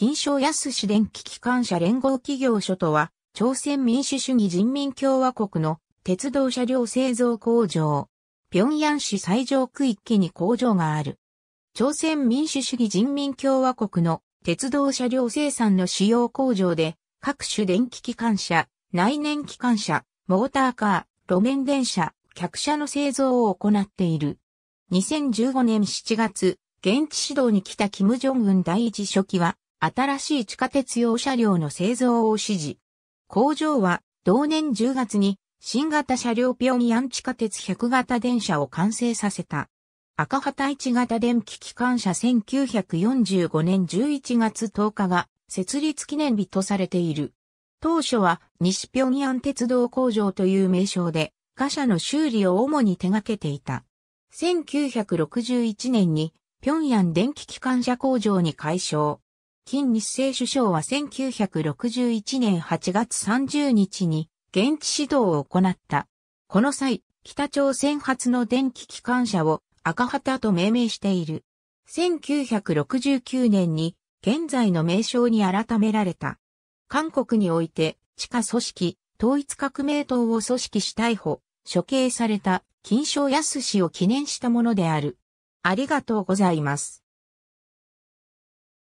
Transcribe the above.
金賞安市電気機関車連合企業所とは、朝鮮民主主義人民共和国の鉄道車両製造工場。平壌市最上区域に工場がある。朝鮮民主主義人民共和国の鉄道車両生産の主要工場で、各種電気機関車、内燃機関車、モーターカー、路面電車、客車の製造を行っている。2015年7月、現地指導に来た金正恩第一書記は、新しい地下鉄用車両の製造を指示。工場は同年10月に新型車両ピョンヤン地下鉄100型電車を完成させた。赤旗一型電気機関車1945年11月10日が設立記念日とされている。当初は西ピョンヤン鉄道工場という名称で貨車の修理を主に手掛けていた。1961年に平壌電気機関車工場に改称。金日成首相は1961年8月30日に現地指導を行った。この際、北朝鮮発の電気機関車を赤旗と命名している。1969年に現在の名称に改められた。韓国において地下組織、統一革命党を組織し逮捕、処刑された金正康を記念したものである。ありがとうございます。